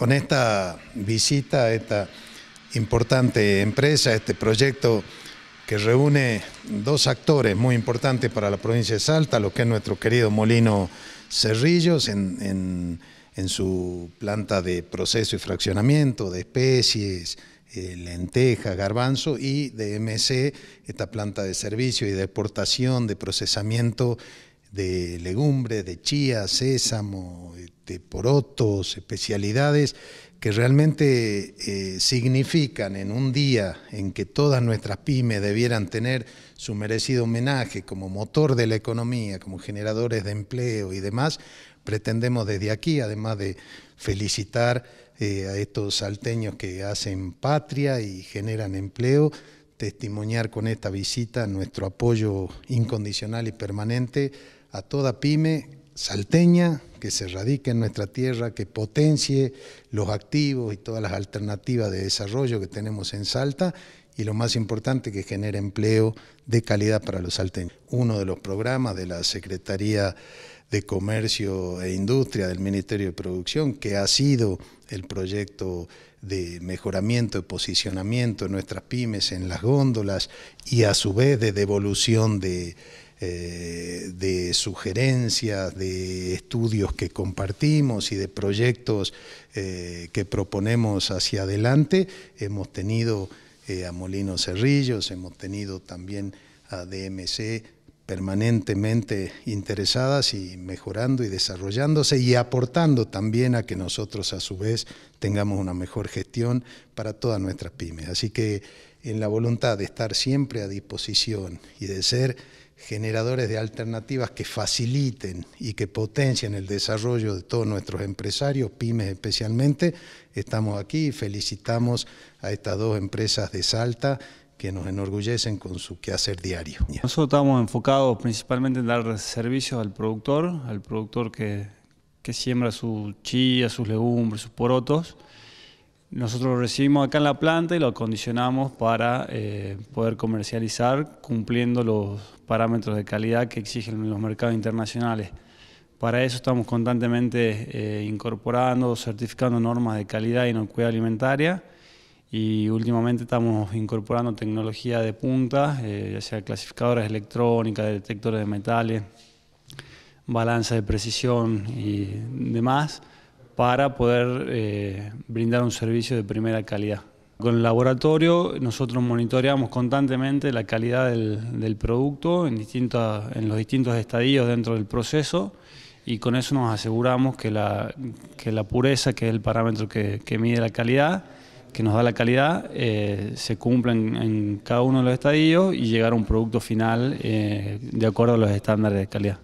con esta visita a esta importante empresa, este proyecto que reúne dos actores muy importantes para la provincia de Salta, lo que es nuestro querido Molino Cerrillos en, su planta de proceso y fraccionamiento de especies, eh, lenteja, garbanzo y de esta planta de servicio y de exportación, de procesamiento de legumbres, de chía, sésamo, de este, porotos, especialidades que realmente eh, significan en un día en que todas nuestras pymes debieran tener su merecido homenaje como motor de la economía, como generadores de empleo y demás, pretendemos desde aquí, además de felicitar eh, a estos salteños que hacen patria y generan empleo, testimoniar con esta visita nuestro apoyo incondicional y permanente a toda pyme salteña que se radique en nuestra tierra, que potencie los activos y todas las alternativas de desarrollo que tenemos en Salta y lo más importante que genere empleo de calidad para los salteños. Uno de los programas de la Secretaría de Comercio e Industria del Ministerio de Producción, que ha sido el proyecto de mejoramiento y posicionamiento de nuestras pymes en las góndolas y a su vez de devolución de eh, de sugerencias, de estudios que compartimos y de proyectos eh, que proponemos hacia adelante. Hemos tenido eh, a Molino Cerrillos, hemos tenido también a DMC permanentemente interesadas y mejorando y desarrollándose y aportando también a que nosotros a su vez tengamos una mejor gestión para todas nuestras pymes. Así que en la voluntad de estar siempre a disposición y de ser generadores de alternativas que faciliten y que potencien el desarrollo de todos nuestros empresarios, pymes especialmente. Estamos aquí y felicitamos a estas dos empresas de Salta que nos enorgullecen con su quehacer diario. Nosotros estamos enfocados principalmente en dar servicios al productor, al productor que, que siembra su chía, sus legumbres, sus porotos nosotros lo recibimos acá en la planta y lo acondicionamos para eh, poder comercializar cumpliendo los parámetros de calidad que exigen los mercados internacionales. Para eso estamos constantemente eh, incorporando, certificando normas de calidad y inocuidad alimentaria y últimamente estamos incorporando tecnología de punta, eh, ya sea clasificadoras electrónicas, detectores de metales, balanza de precisión y demás para poder eh, brindar un servicio de primera calidad. Con el laboratorio nosotros monitoreamos constantemente la calidad del, producto en, distintas, en los distintos estadios dentro del proceso y con eso nos aseguramos que la, que la pureza, que es el parámetro que, mide la calidad, que nos da la calidad, eh, se cumpla en, cada uno de los estadios y llegar a un producto final eh, de acuerdo a los estándares de calidad.